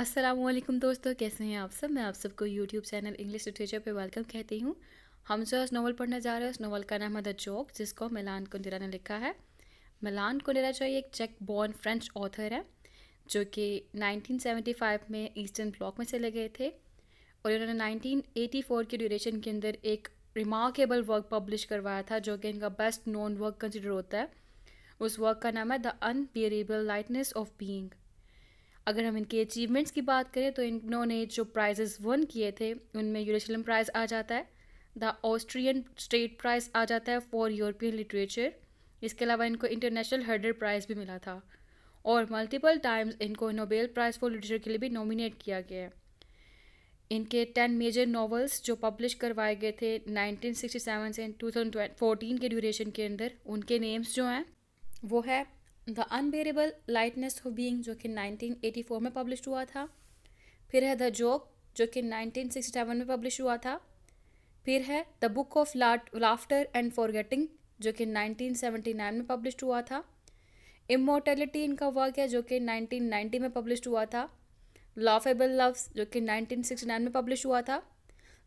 असलम दोस्तों कैसे हैं आप सब मैं आप सबको यूट्यूब चैनल इंग्लिश लिटरेचर पे वेलकम कहती हूँ हम जो आज नावल पढ़ने जा रहे हैं उस नावल का नाम है द चौक जिसको मिलान कुंदरा ने लिखा है मिलान कुंडेरा जो एक चेक बॉर्न फ्रेंच ऑथर है जो कि 1975 में ईस्टर्न ब्लॉक में चले गए थे और इन्होंने 1984 के ड्यूरेशन के अंदर एक रिमार्केबल वर्क पब्लिश करवाया था जो कि इनका बेस्ट नॉन वर्क कंसिडर होता है उस वर्क का नाम है The Unbearable Lightness of Being अगर हम इनके अचीवमेंट्स की बात करें तो इन्होंने जो प्राइजेस वन किए थे उनमें यूरोशलम प्राइज़ आ जाता है द ऑस्ट्रियन स्टेट प्राइज़ आ जाता है फॉर यूरोपियन लिटरेचर इसके अलावा इनको इंटरनेशनल हर्डर प्राइज़ भी मिला था और मल्टीपल टाइम्स इनको नोबेल प्राइज़ फॉर लिटरेचर के लिए भी नॉमिनेट किया गया है इनके टेन मेजर नॉवल्स जो पब्लिश करवाए गए थे 1967 से 2014 के ड्यूरेशन के अंदर उनके नेम्स जो हैं वो है The Unbearable Lightness of Being जो कि 1984 में पब्लिश हुआ था फिर है द जोक जो कि 1967 में पब्लिश हुआ था फिर है The Book of Laughter and Forgetting जो कि 1979 में पब्लिश हुआ था इमोटेलिटी इनका वर्क है जो कि 1990 में पब्लिश हुआ था लॉफेबल लव्स जो कि 1969 में पब्लिश हुआ था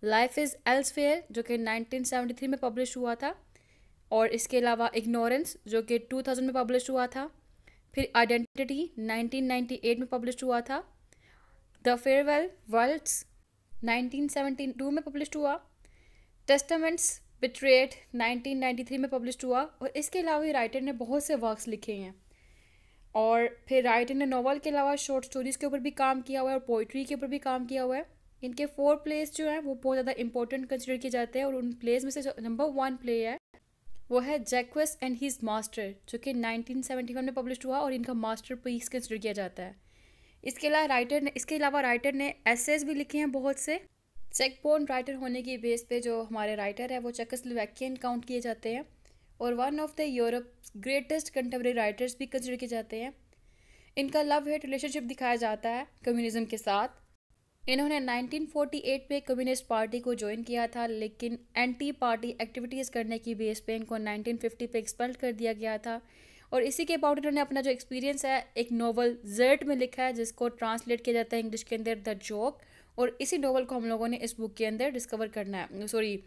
लाइफ इज़ एल्सफेयर जो कि 1973 में पब्लिश हुआ था और इसके अलावा इग्नोरेंस जो कि 2000 में पब्लिश हुआ था फिर आइडेंटिटी 1998 में पब्लिश हुआ था द फेयरवेल वर्ल्ड्स 1972 में पब्लिश हुआ टेस्टामेंट्स बिट्रेट 1993 में पब्लिश हुआ और इसके अलावा राइटर ने बहुत से वर्क्स लिखे हैं और फिर राइटर ने नावल के अलावा शॉर्ट स्टोरीज़ के ऊपर भी काम किया हुआ है और पोइट्री के ऊपर भी काम किया हुआ है इनके फोर प्लेस जो हैं वो बहुत ज़्यादा इंपॉर्टेंट कंसिडर किए जाते हैं और उन प्लेस में से नंबर वन प्ले है वो है जैक्वेस एंड हीज मास्टर जो कि 1971 में पब्लिश हुआ और इनका मास्टर पीस कंसिडर किया जाता है इसके अलावा राइटर ने इसके अलावा राइटर ने एसेज भी लिखे हैं बहुत से चेक राइटर होने की बेस पे जो हमारे राइटर है वो चेकस चेकस्लोवैकियन काउंट किए जाते हैं और one of the Europe greatest contemporary writers भी कंसिडर किए जाते हैं इनका लव हेट रिलेशनशिप दिखाया जाता है कम्युनिज्म के साथ इन्होंने 1948 में कम्युनिस्ट पार्टी को ज्वाइन किया था लेकिन एंटी पार्टी एक्टिविटीज़ करने की बेस पे इनको 1950 पे एक्सपेल्ट कर दिया गया था और इसी के अबाउट इन्होंने अपना जो एक्सपीरियंस है एक नावल जर्ट में लिखा है जिसको ट्रांसलेट किया जाता है इंग्लिश के अंदर द जोक और इसी नावल को हम लोगों ने इस बुक के अंदर डिस्कवर करना है सॉरी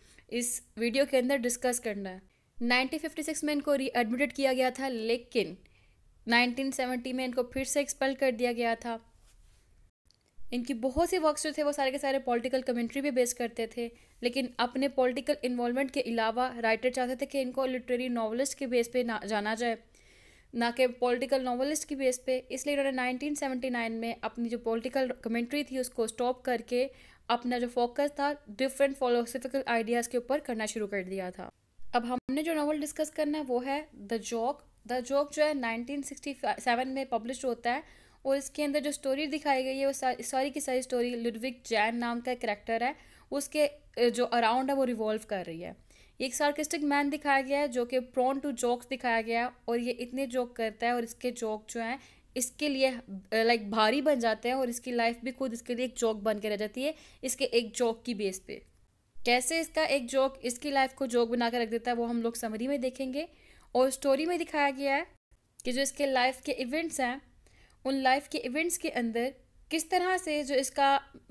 इस वीडियो के अंदर डिस्कस करना है 1956 में इनको री एडमिटेड किया गया था लेकिन 1970 में इनको फिर से एक्सपेल कर दिया गया था इनकी बहुत सी वर्क्स जो थे वो सारे के सारे पॉलिटिकल कमेंट्री भी बेस करते थे लेकिन अपने पॉलिटिकल इन्वॉलमेंट के अलावा राइटर चाहते थे कि इनको लिटरेरी नावलिस्ट के बेस पे ना जाना जाए ना कि पॉलिटिकल नावलिस्ट की बेस पे इसलिए इन्होंने 1979 में अपनी जो पॉलिटिकल कमेंट्री थी उसको स्टॉप करके अपना जो फोकस था डिफरेंट फॉलोसफिकल आइडियाज़ के ऊपर करना शुरू कर दिया था अब हमने जो नावल डिस्कस करना है वो है द जॉक द जॉक जो है नाइनटीन में पब्लिश होता है और इसके अंदर जो स्टोरी दिखाई गई है वो सारी सारी की सारी स्टोरी लुडविक जैन नाम का करेक्टर है उसके जो अराउंड है वो रिवॉल्व कर रही है एक सार्किस्टिक मैन दिखाया गया है जो कि प्रॉन टू जोक्स दिखाया गया है और ये इतने जोक करता है और इसके जोक जो हैं इसके लिए लाइक भारी बन जाते हैं और इसकी लाइफ भी खुद इसके लिए एक जोक बन के रह जाती है इसके एक जोक की बेस पे कैसे इसका एक जोक इसकी लाइफ को जोक बना के रख देता है वो हम लोग समरी में देखेंगे और स्टोरी में दिखाया गया है कि जो इसके लाइफ के इवेंट्स हैं उन लाइफ के इवेंट्स के अंदर किस तरह से जो इसका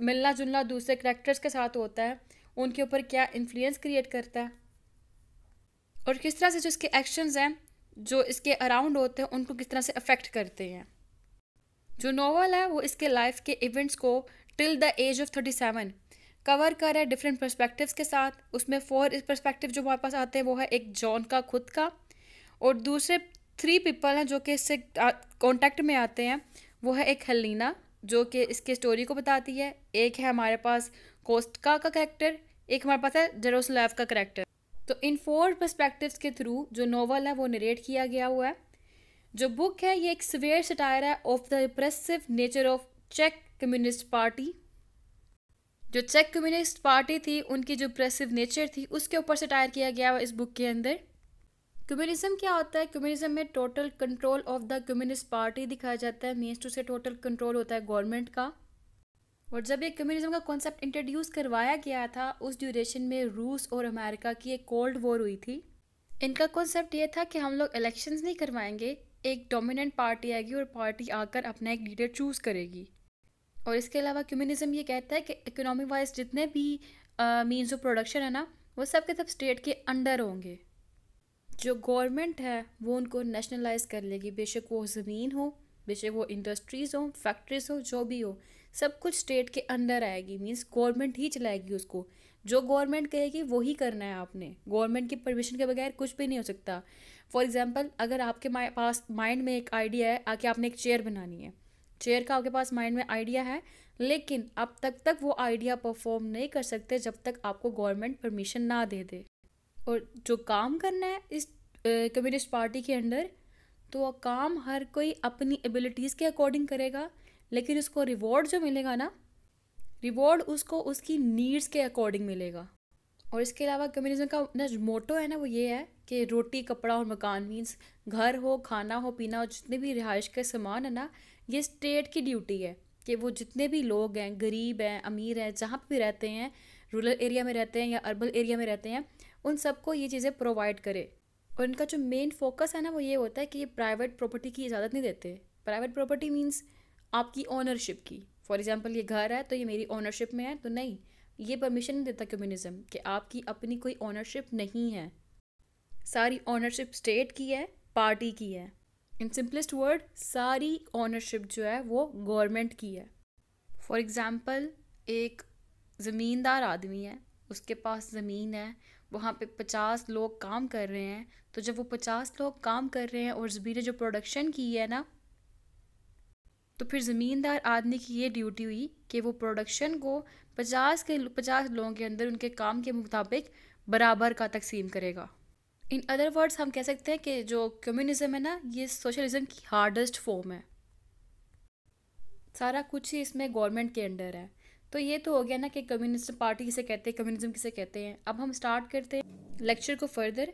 मिलना जुलना दूसरे करेक्टर्स के साथ होता है उनके ऊपर क्या इन्फ्लुएंस क्रिएट करता है और किस तरह से जो इसके एक्शंस हैं जो इसके अराउंड होते हैं उनको किस तरह से अफेक्ट करते हैं जो नॉवल है वो इसके लाइफ के इवेंट्स को till the age of thirty seven cover कर रहा है डिफरेंट परस्पेक्टिव के साथ उसमें फोर परस्पेक्टिव जो हमारे पास आते हैं वो है एक जॉन का खुद का और दूसरे थ्री पीपल हैं जो कि इससे कॉन्टैक्ट में आते हैं वो है एक हलीना जो कि इसके स्टोरी को बताती है एक है हमारे पास कोस्टका का करेक्टर एक हमारे पास है लैफ का करेक्टर तो इन फोर परस्पेक्टिव के थ्रू जो नॉवल है वो नरेट किया गया हुआ है जो बुक है ये एक सवेयर सटायर है of the repressive nature of चेक कम्युनिस्ट पार्टी जो चेक कम्युनिस्ट पार्टी थी उनकी जो प्रेसिव नेचर थी उसके ऊपर सटायर किया गया इस बुक के अंदर कम्युनिज्म क्या होता है कम्युनिज्म में total control of the Communist Party दिखाया जाता है मीन्स टू से टोटल कंट्रोल होता है गवर्नमेंट का और जब ये कम्युनिज्म का कॉन्सेप्ट इंट्रोड्यूस करवाया गया था उस ड्यूरेशन में रूस और अमेरिका की एक कोल्ड वॉर हुई थी इनका कॉन्सेप्ट ये था कि हम लोग इलेक्शंस नहीं करवाएंगे एक डोमिनेंट पार्टी आएगी और पार्टी आकर अपना एक लीडर चूज़ करेगी और इसके अलावा कम्युनिज्म ये कहता है कि इकोनॉमी वाइज जितने भी मीन्स ऑफ प्रोडक्शन है ना वो सब के सब स्टेट के अंडर होंगे जो गवर्नमेंट है वो उनको नेशनलाइज कर लेगी बेशक वो ज़मीन हो बेशक वो इंडस्ट्रीज़ हो फैक्ट्रीज़ हो जो भी हो सब कुछ स्टेट के अंदर आएगी मीन्स गवर्नमेंट ही चलाएगी उसको जो गवर्नमेंट कहेगी वही करना है आपने गवर्नमेंट की परमिशन के बगैर कुछ भी नहीं हो सकता फॉर एग्ज़ाम्पल अगर आपके पास माइंड में एक आइडिया है आके आपने एक चेयर बनानी है चेयर का आपके पास माइंड में आइडिया है लेकिन आप तक तक वो आइडिया परफॉर्म नहीं कर सकते जब तक आपको गवर्नमेंट परमिशन ना दे दे और जो काम करना है इस कम्युनिस्ट पार्टी के अंडर तो वो काम हर कोई अपनी एबिलिटीज़ के अकॉर्डिंग करेगा लेकिन उसको रिवॉर्ड जो मिलेगा ना रिवॉर्ड उसको उसकी नीड्स के अकॉर्डिंग मिलेगा और इसके अलावा कम्युनिज्म का ना मोटो है ना वो ये है कि रोटी कपड़ा और मकान मीन्स घर हो खाना हो पीना हो जितने भी रिहाइश के सामान है ना ये स्टेट की ड्यूटी है कि वो जितने भी लोग हैं गरीब हैं अमीर हैं जहाँ पर भी रहते हैं रूरल एरिया में रहते हैं या अर्बन एरिया में रहते हैं उन सबको ये चीज़ें प्रोवाइड करे और इनका जो मेन फोकस है ना वो ये होता है कि ये प्राइवेट प्रॉपर्टी की इजाज़त नहीं देते प्राइवेट प्रॉपर्टी मीन्स आपकी ओनरशिप की फॉर एग्ज़ाम्पल ये घर है तो ये मेरी ओनरशिप में है तो नहीं ये परमिशन नहीं देता कम्युनिज्म कि आपकी अपनी कोई ऑनरशिप नहीं है सारी ऑनरशिप स्टेट की है पार्टी की है इन सिंपलेस्ट वर्ड सारी ऑनरशिप जो है वो गवर्नमेंट की है फॉर एग्ज़ाम्पल एक ज़मींदार आदमी है उसके पास ज़मीन है वहाँ पे पचास लोग काम कर रहे हैं तो जब वो पचास लोग काम कर रहे हैं और ज़बीर ने जो प्रोडक्शन की है ना तो फिर ज़मींदार आदमी की ये ड्यूटी हुई कि वो प्रोडक्शन को पचास के पचास लोगों के अंदर उनके काम के मुताबिक बराबर का तकसीम करेगा इन अदर वर्ड्स हम कह सकते हैं कि जो कम्युनिज्म है ना ये सोशलिज्म की हार्डेस्ट फॉर्म है सारा कुछ ही इसमें गवर्नमेंट के अंडर है तो ये तो हो गया ना कि कम्युनिस्ट पार्टी किसे कहते हैं कम्युनिज्म किसे कहते हैं अब हम स्टार्ट करते हैं लेक्चर को फर्दर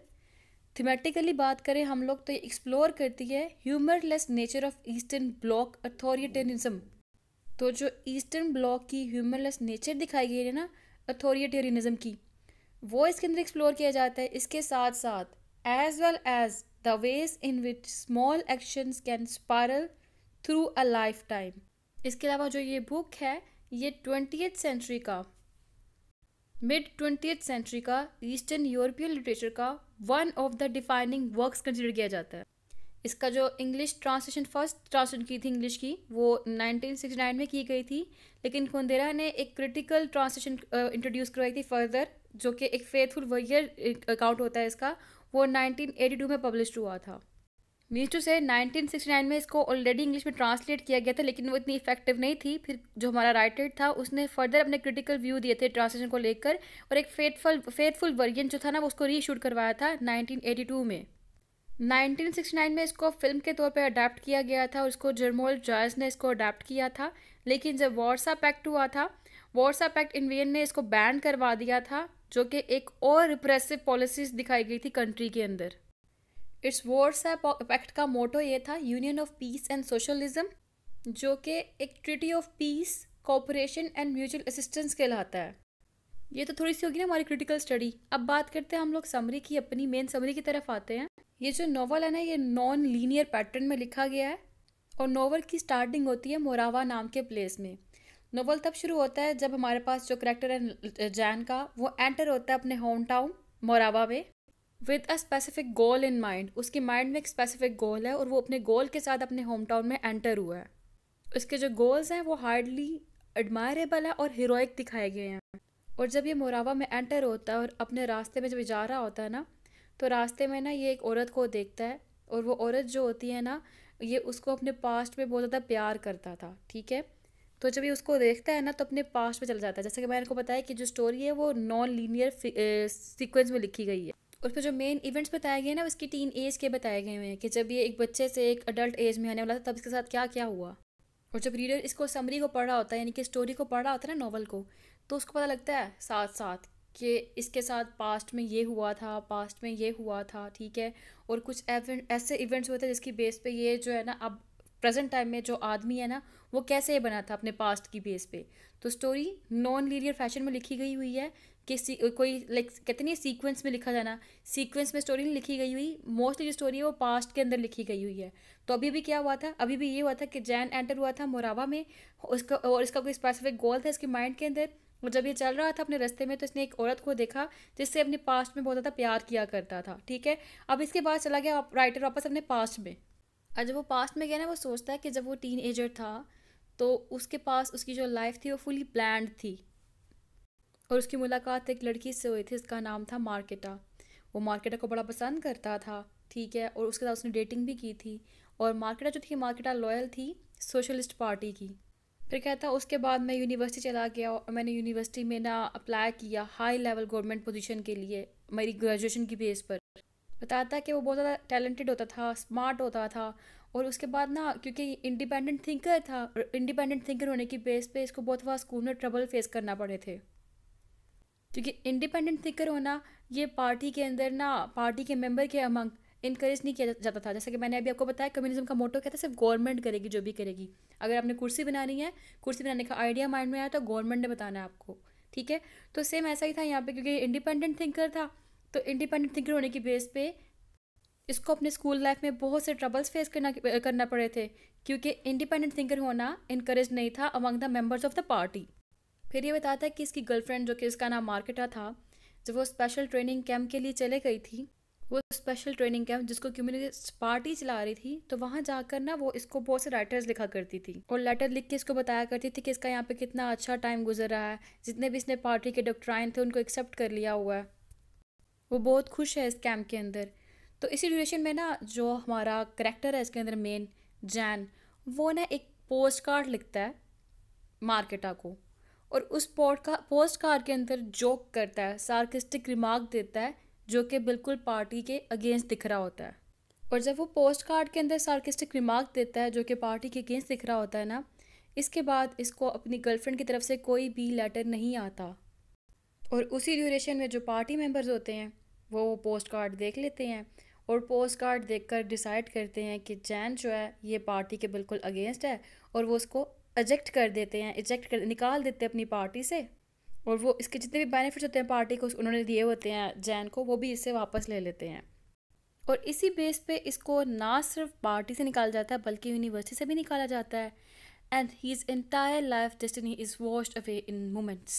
थीमेटिकली बात करें हम लोग तो एक्सप्लोर करती है humourless nature of Eastern Bloc authoritarianism तो जो ईस्टर्न ब्लॉक की ह्यूमरलेस नेचर दिखाई गई है ना अथोरियटेरिज्म की वो इसके अंदर एक्सप्लोर किया जाता है इसके साथ साथ as well as the ways in which small actions can spiral through a lifetime इसके अलावा जो ये बुक है ये ट्वेंटी सेंचुरी का मिड ट्वेंटी सेंचुरी का ईस्टर्न यूरोपियन लिटरेचर का one of the defining works consider किया जाता है इसका जो इंग्लिश ट्रांसलेशन फर्स्ट ट्रांसलेट की थी इंग्लिश की वो 1969 में की गई थी लेकिन कुंदेरा ने एक क्रिटिकल ट्रांसलेशन इंट्रोड्यूस करवाई थी फर्दर जो कि एक फेथफुल वर्यर अकाउंट होता है इसका वो 1982 में पब्लिश हुआ था मीन्स टू से 1969 में इसको ऑलरेडी इंग्लिश में ट्रांसलेट किया गया था लेकिन वो इतनी इफेक्टिव नहीं थी फिर जो हमारा राइटर था उसने फर्दर अपने क्रिटिकल व्यू दिए थे ट्रांसलेशन को लेकर और एक फेथफुल फेथफुल वर्जन जो था ना वो उसको रीशूट करवाया था 1982 में 1969 में इसको फिल्म के तौर पर अडाप्ट किया गया था और इसको जर्मोल जॉयस ने इसको अडाप्ट किया था लेकिन जब वॉर्सा पैक्ट हुआ था वॉर्सा पैक्ट इन्वियन ने इसको बैन करवा दिया था जो कि एक और रिप्रेसिव पॉलिसीज दिखाई गई थी कंट्री के अंदर इट्स वॉर्सएप एक्ट का मोटो ये था union of peace and socialism जो कि एक treaty of peace cooperation and mutual assistance कहलाता है ये तो थोड़ी सी होगी ना हमारी क्रिटिकल स्टडी अब बात करते हैं हम लोग समरी की अपनी मेन समरी की तरफ आते हैं ये जो नॉवल है ना ये नॉन लीनियर पैटर्न में लिखा गया है और नॉवल की स्टार्टिंग होती है मोरावा नाम के प्लेस में नॉवल तब शुरू होता है जब हमारे पास जो करेक्टर है जैन का वो एंटर होता है अपने होम टाउन मोरावा में with a specific goal in mind उसके माइंड में एक स्पेसिफिक गोल है और वो अपने गोल के साथ अपने होम टाउन में एंटर हुआ है उसके जो गोल्स हैं वो हार्डली एडमायरेबल है और हीरोइक दिखाए गए हैं और जब ये मोरावा में एंटर होता है और अपने रास्ते में जब जा रहा होता है ना तो रास्ते में ना ये एक औरत को देखता है और वो औरत जो होती है ना ये उसको अपने पास्ट में बहुत ज़्यादा प्यार करता था ठीक है तो जब ये उसको देखता है ना तो अपने पास्ट में चला जाता है जैसे कि मैंने को बताया कि जो स्टोरी है वो नॉन लीनियर सीक्वेंस में लिखी गई है उस पर जो मेन इवेंट्स बताए गए हैं ना उसकी टीन एज के बताए गए हुए हैं कि जब ये एक बच्चे से एक अडल्ट एज में आने वाला था तब इसके साथ क्या क्या हुआ और जब रीडर इसको समरी को पढ़ रहा होता है यानी कि स्टोरी को पढ़ रहा होता है ना नॉवल को तो उसको पता लगता है साथ साथ कि इसके साथ पास्ट में ये हुआ था पास्ट में ये हुआ था ठीक है और कुछ ऐसे इवेंट्स हुए थे जिसकी बेस पे ये जो है ना अब प्रेजेंट टाइम में जो आदमी है ना वो कैसे बना था अपने पास्ट की बेस पे तो स्टोरी नॉन लीनियर फैशन में लिखी गई हुई है कि कोई लाइक कहते नहीं सीक्वेंस में लिखा जाना सीक्वेंस में स्टोरी नहीं लिखी गई हुई मोस्टली जो स्टोरी है वो पास्ट के अंदर लिखी गई हुई है तो अभी भी क्या हुआ था अभी भी ये हुआ था कि जैन एंटर हुआ था मोरावा में उसका और इसका कोई स्पेसिफिक गोल था इसके माइंड के अंदर और जब ये चल रहा था अपने रास्ते में तो इसने एक औरत को देखा जिससे अपने पास्ट में बहुत ज़्यादा प्यार किया करता था ठीक है अब इसके बाद चला गया राइटर वापस अपने पास्ट में और जब वो पास्ट में गया ना वो सोचता है कि जब वो टीन एजर था तो उसके पास उसकी जो लाइफ थी वो फुली प्लान थी और उसकी मुलाकात एक लड़की से हुई थी उसका नाम था मार्केटा वो मार्केटा को बड़ा पसंद करता था ठीक है और उसके साथ उसने डेटिंग भी की थी और मार्केटा जो थी मार्केटा लॉयल थी सोशलिस्ट पार्टी की फिर कहता उसके बाद मैं यूनिवर्सिटी चला गया और मैंने यूनिवर्सिटी में ना अप्लाई किया हाई लेवल गवर्नमेंट पोजीशन के लिए मेरी ग्रेजुएशन की बेस पर बताता कि वो बहुत ज़्यादा टैलेंटेड होता था स्मार्ट होता था और उसके बाद ना क्योंकि इंडिपेंडेंट थिंकर था और इंडिपेंडेंट थिंकर होने की बेस पे इसको बहुत बार स्कूल में ट्रबल फेस करना पड़े थे क्योंकि इंडिपेंडेंट थिंकर होना ये पार्टी के अंदर ना पार्टी के मेंबर के अमंग इनक्रेज नहीं किया जाता था जैसा कि मैंने अभी आपको बताया कम्युनिज्म का मोटो कहता है सिर्फ गवर्नमेंट करेगी जो भी करेगी अगर आपने कुर्सी बनानी है कुर्सी बनाने का आइडिया माइंड में आया तो गवर्नमेंट ने बताना है आपको ठीक है तो सेम ऐसा ही था यहाँ पे क्योंकि इंडिपेंडेंट थिंकर था तो इंडिपेंडेंट थिंकर होने की बेस पे इसको अपने स्कूल लाइफ में बहुत से ट्रबल्स फेस करना करना पड़े थे क्योंकि इंडिपेंडेंट थिंकर होना इनक्रेज नहीं था among the members of the party फिर ये बताता है कि इसकी गर्लफ्रेंड जो कि उसका नाम मार्केटा था जब वो स्पेशल ट्रेनिंग कैंप के लिए चले गई थी वो स्पेशल ट्रेनिंग कैंप जिसको कम्युनिस्ट पार्टी चला रही थी तो वहाँ जाकर ना वो इसको बहुत से लेटर्स लिखा करती थी और लेटर लिख के इसको बताया करती थी कि इसका यहाँ पे कितना अच्छा टाइम गुजर रहा है जितने भी इसने पार्टी के आए थे उनको एक्सेप्ट कर लिया हुआ है वो बहुत खुश है इस कैम्प के अंदर तो इसी ड्यूरेशन में ना जो हमारा करेक्टर है इसके अंदर मेन जैन वो ना एक पोस्ट कार्ड लिखता है मार्केटा को और उस पॉड का पोस्ट कार्ड के अंदर जोक करता है सार्किस्टिक रिमार्क देता है जो कि बिल्कुल पार्टी के अगेंस्ट दिख रहा होता है और जब वो पोस्ट कार्ड के अंदर सार्किस्टिक रिमार्क देता है जो कि पार्टी के अगेंस्ट दिख रहा होता है ना इसके बाद इसको अपनी गर्लफ्रेंड की तरफ से कोई भी लेटर नहीं आता और उसी ड्यूरेशन में जो पार्टी मेम्बर्स होते हैं वो वो पोस्ट कार्ड देख लेते हैं और पोस्ट कार्ड देख कर डिसाइड करते हैं कि जैन जो है ये पार्टी के बिल्कुल अगेंस्ट है और वो उसको एजेक्ट कर देते हैं एजेक्ट कर निकाल देते हैं अपनी पार्टी से और वो इसके जितने भी बेनिफिट्स होते हैं पार्टी को उन्होंने दिए होते हैं जैन को वो भी इससे वापस ले लेते हैं और इसी बेस पे इसको ना सिर्फ पार्टी से निकाला जाता है बल्कि यूनिवर्सिटी से भी निकाला जाता है and he is entire life destiny is washed away in moments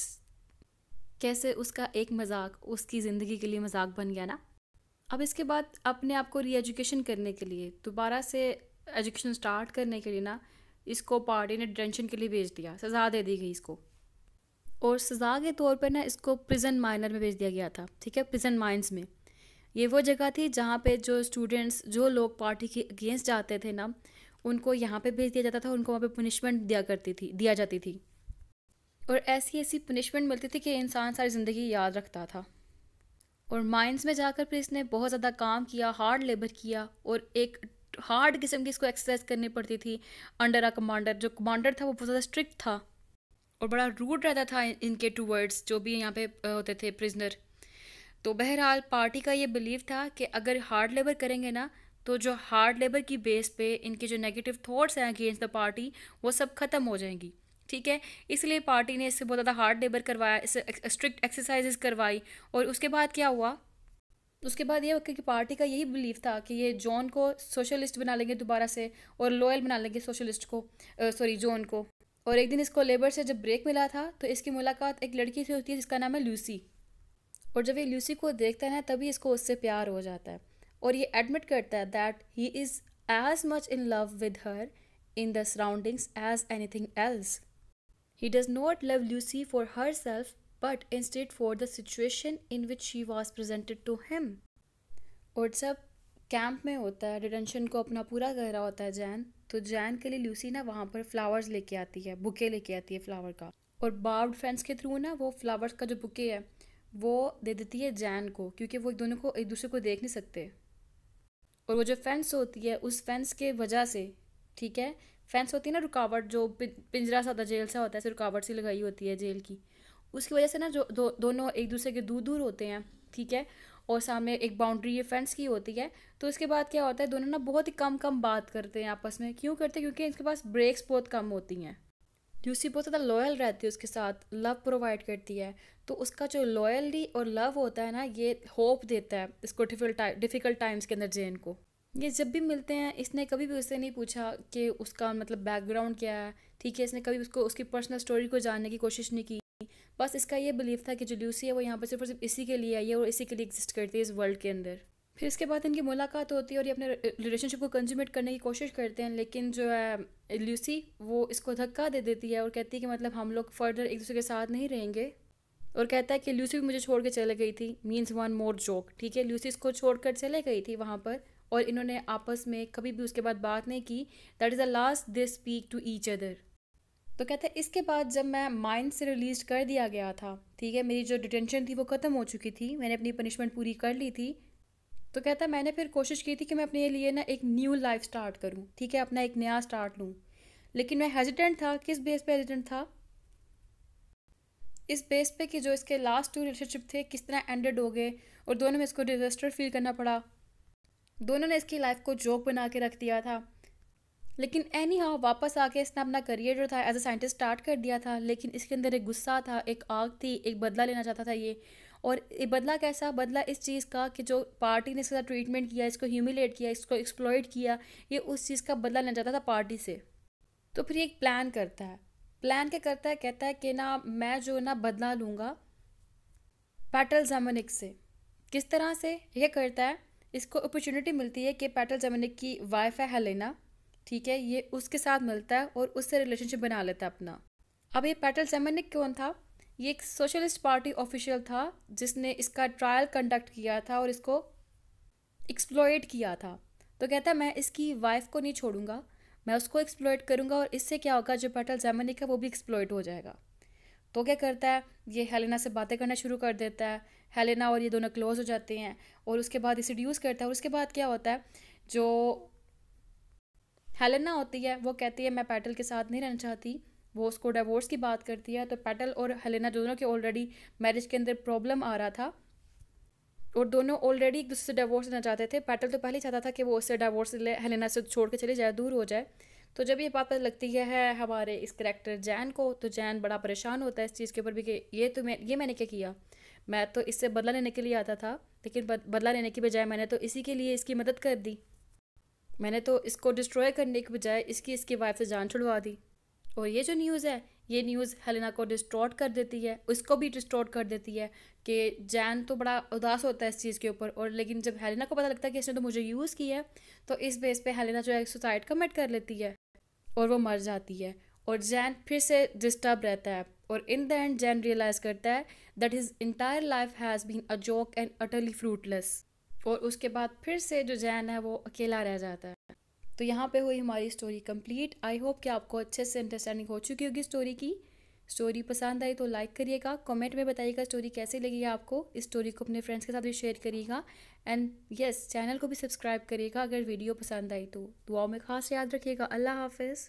कैसे उसका एक मजाक उसकी ज़िंदगी के लिए मजाक बन गया ना अब इसके बाद अपने आप को री एजुकेशन करने के लिए दोबारा से एजुकेशन स्टार्ट करने के लिए ना इसको पार्टी ने डिटेंशन के लिए भेज दिया सज़ा दे दी गई इसको और सज़ा के तौर पर ना इसको प्रिजन माइनर में भेज दिया गया था ठीक है प्रिजन माइंस में ये वो जगह थी जहाँ पे जो स्टूडेंट्स जो लोग पार्टी के अगेंस्ट जाते थे ना उनको यहाँ पे भेज दिया जाता था उनको वहाँ पे पनिशमेंट दिया करती थी दिया जाती थी और ऐसी ऐसी पनिशमेंट मिलती थी कि इंसान सारी ज़िंदगी याद रखता था और माइंस में जाकर फिर इसने बहुत ज़्यादा काम किया हार्ड लेबर किया और एक हार्ड किस्म की इसको एक्सरसाइज करनी पड़ती थी अंडर अ कमांडर जो कमांडर था वो बहुत ज़्यादा स्ट्रिक्ट था और बड़ा रूड रहता था इनके टू वर्ड्स जो भी यहाँ पे होते थे प्रिजनर तो बहरहाल पार्टी का ये बिलीव था कि अगर हार्ड लेबर करेंगे ना तो जो हार्ड लेबर की बेस पे इनके जो नेगेटिव थॉट्स हैं अगेंस्ट द पार्टी वो सब ख़त्म हो जाएंगी ठीक है इसलिए पार्टी ने इससे बहुत ज़्यादा हार्ड लेबर करवाया इससे स्ट्रिक्ट एक्सरसाइज करवाई और उसके बाद क्या हुआ उसके बाद ये कि पार्टी का यही बिलीव था कि ये जॉन को सोशलिस्ट बना लेंगे दोबारा से और लॉयल बना लेंगे सोशलिस्ट को सॉरी जॉन को और एक दिन इसको लेबर से जब ब्रेक मिला था तो इसकी मुलाकात एक लड़की से होती है जिसका नाम है लूसी और जब ये लूसी को देखता है ना तभी इसको उससे प्यार हो जाता है और ये एडमिट करता है that he is as much in love with her in the surroundings as anything else he does not love Lucy for herself but instead for the situation in which she was presented to him और सब camp में होता है detention को अपना पूरा कर रहा होता है जैन तो जैन के लिए लूसी ना वहाँ पर फ्लावर्स लेके आती है बुके लेके आती है फ्लावर का और बार्ड फ्रेंड्स के थ्रू ना वो फ्लावर्स का जो बुके है वो दे देती है जैन को क्योंकि वो एक दोनों को एक दूसरे को देख नहीं सकते और वो जो फेंस होती है उस फेंस के वजह से ठीक है फेंस होती है ना रुकावट जो पिंजरा सा होता है जेल सा होता है ऐसे रुकावट सी लगाई होती है जेल की उसकी वजह से ना जो दो, दोनों एक दूसरे के दूर दूर होते हैं ठीक है और सामने एक बाउंड्री ये फ्रेंड्स की होती है तो उसके बाद क्या होता है दोनों ना बहुत ही कम कम बात करते हैं आपस में क्यों करते हैं क्योंकि इनके पास ब्रेक्स बहुत कम होती हैं यूसी बहुत ज़्यादा लॉयल रहती है उसके साथ लव प्रोवाइड करती है तो उसका जो लॉयल्टी और लव होता है ना ये होप देता है इसको डिफ़िकल्ट टाइम्स के अंदर जेन को ये जब भी मिलते हैं इसने कभी भी उससे नहीं पूछा कि उसका मतलब बैकग्राउंड क्या है ठीक है इसने कभी उसको उसकी पर्सनल स्टोरी को जानने की कोशिश नहीं की बस इसका ये बिलीफ था कि जो लूसी है वो यहाँ पर सिर्फ और सिर्फ इसी के लिए आई है और इसी के लिए एग्जिस्ट करती है इस वर्ल्ड के अंदर फिर इसके बाद इनकी मुलाकात होती है और ये अपने रिलेशनशिप को कंज्यूमेट करने की कोशिश करते हैं लेकिन जो है लूसी वो इसको धक्का दे देती है और कहती है कि मतलब हम लोग फर्दर एक दूसरे के साथ नहीं रहेंगे और कहता है कि लूसी भी मुझे छोड़ के चले गई थी मीन्स वन मोर जोक ठीक है लूसी इसको छोड़ कर चले गई थी वहाँ पर और इन्होंने आपस में कभी भी उसके बाद बात नहीं की that is the last they speak to each other तो कहते हैं इसके बाद जब मैं माइंड से रिलीज कर दिया गया था ठीक है मेरी जो डिटेंशन थी वो ख़त्म हो चुकी थी मैंने अपनी पनिशमेंट पूरी कर ली थी तो कहता है मैंने फिर कोशिश की थी कि मैं अपने लिए ना एक न्यू लाइफ स्टार्ट करूँ ठीक है अपना एक नया स्टार्ट लूँ लेकिन मैं हेजिटेंट था किस बेस पे हेजिटेंट था इस बेस पे कि जो इसके लास्ट टू रिलेशनशिप थे किस तरह एंडेड हो गए और दोनों में इसको डिजास्टर फील करना पड़ा दोनों ने इसकी लाइफ को जोक बना के रख दिया था लेकिन एनी हाउ वापस आके इसने अपना करियर जो था एज अ साइंटिस्ट स्टार्ट कर दिया था लेकिन इसके अंदर एक गुस्सा था एक आग थी एक बदला लेना चाहता था ये और ये बदला कैसा बदला इस चीज़ का कि जो पार्टी ने इसके साथ ट्रीटमेंट किया इसको ह्यूमिलेट किया इसको एक्सप्लॉयट किया ये उस चीज़ का बदला लेना चाहता था पार्टी से तो फिर एक प्लान करता है प्लान क्या करता है कहता है कि ना मैं जो ना बदला लूँगा पैटल जमनिक से किस तरह से यह करता है इसको अपॉर्चुनिटी मिलती है कि पैटल जमनिक की वाइफ है हेलेना ठीक है ये उसके साथ मिलता है और उससे रिलेशनशिप बना लेता है अपना अब ये पेटल सेमनिक कौन था ये एक सोशलिस्ट पार्टी ऑफिशियल था जिसने इसका ट्रायल कंडक्ट किया था और इसको एक्सप्लोइट किया था तो कहता है मैं इसकी वाइफ को नहीं छोड़ूंगा मैं उसको एक्सप्लोइट करूंगा और इससे क्या होगा जो पेटल जैमनिक है वो भी एक्सप्लोइट हो जाएगा तो क्या करता है ये हेलेना से बातें करना शुरू कर देता है हेलेना और ये दोनों क्लोज हो जाते हैं और उसके बाद इसे ड्यूस करता है और उसके बाद क्या होता है जो हेलेना होती है वो कहती है मैं पैटल के साथ नहीं रहना चाहती वो उसको डिवोर्स की बात करती है तो पैटल और हेलेना दोनों के ऑलरेडी मैरिज के अंदर प्रॉब्लम आ रहा था और दोनों ऑलरेडी एक दूसरे से डिवोर्स लेना चाहते थे पैटल तो पहले चाहता था कि वो उससे डिवोर्स ले हेलेना से छोड़ के चले जाए दूर हो जाए तो जब ये बात पता लगती है हमारे इस करेक्टर जैन को तो जैन बड़ा परेशान होता है इस चीज़ के ऊपर भी कि ये तो मैं ये मैंने क्या किया मैं तो इससे बदला लेने के लिए आता था लेकिन बदला लेने की बजाय मैंने तो इसी के लिए इसकी मदद कर दी मैंने तो इसको डिस्ट्रॉय करने के बजाय इसकी इसकी वाइफ से जान छुड़वा दी और ये जो न्यूज़ है ये न्यूज़ हेलेना को डिस्ट्रॉट कर देती है उसको भी डिस्ट्रॉट कर देती है कि जैन तो बड़ा उदास होता है इस चीज़ के ऊपर और लेकिन जब हेलेना को पता लगता है कि इसने तो मुझे यूज़ किया है तो इस बेस पे हेलेना जो है सुसाइड कमिट कर लेती है और वो मर जाती है और जैन फिर से डिस्टर्ब रहता है और in the end Jain realise करता है that his entire life has been a joke and utterly fruitless और उसके बाद फिर से जो जैन है वो अकेला रह जाता है तो यहाँ पे हुई हमारी स्टोरी कंप्लीट आई होप कि आपको अच्छे से अंडरस्टैंडिंग हो चुकी होगी स्टोरी की स्टोरी पसंद आई तो लाइक करिएगा कमेंट में बताइएगा स्टोरी कैसी लगी आपको इस स्टोरी को अपने फ्रेंड्स के साथ भी शेयर करिएगा एंड यस चैनल को भी सब्सक्राइब करिएगा अगर वीडियो पसंद आई तो दुआओं में खास याद रखिएगा अल्लाह हाफिज़